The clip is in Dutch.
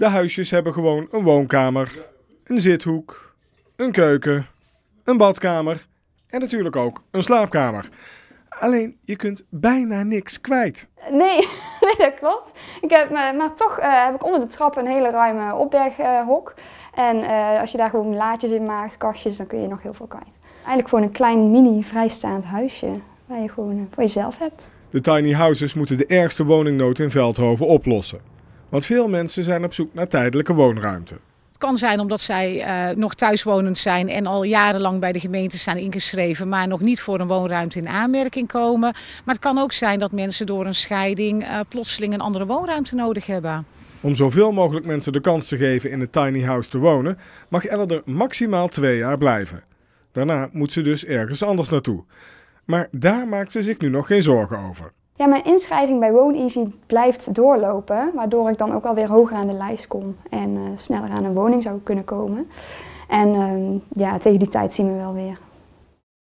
De huisjes hebben gewoon een woonkamer, een zithoek, een keuken, een badkamer en natuurlijk ook een slaapkamer. Alleen je kunt bijna niks kwijt. Nee, nee dat klopt. Ik heb, maar toch eh, heb ik onder de trap een hele ruime opberghok. en eh, als je daar gewoon laadjes in maakt, kastjes, dan kun je nog heel veel kwijt. Eigenlijk gewoon een klein mini vrijstaand huisje waar je gewoon eh, voor jezelf hebt. De tiny houses moeten de ergste woningnood in Veldhoven oplossen. Want veel mensen zijn op zoek naar tijdelijke woonruimte. Het kan zijn omdat zij eh, nog thuiswonend zijn en al jarenlang bij de gemeente staan ingeschreven, maar nog niet voor een woonruimte in aanmerking komen. Maar het kan ook zijn dat mensen door een scheiding eh, plotseling een andere woonruimte nodig hebben. Om zoveel mogelijk mensen de kans te geven in een tiny house te wonen, mag Ellen er maximaal twee jaar blijven. Daarna moet ze dus ergens anders naartoe. Maar daar maakt ze zich nu nog geen zorgen over ja, mijn inschrijving bij WoonEasy blijft doorlopen, waardoor ik dan ook alweer hoger aan de lijst kom en eh, sneller aan een woning zou kunnen komen. En ehm, ja, tegen die tijd zien we wel weer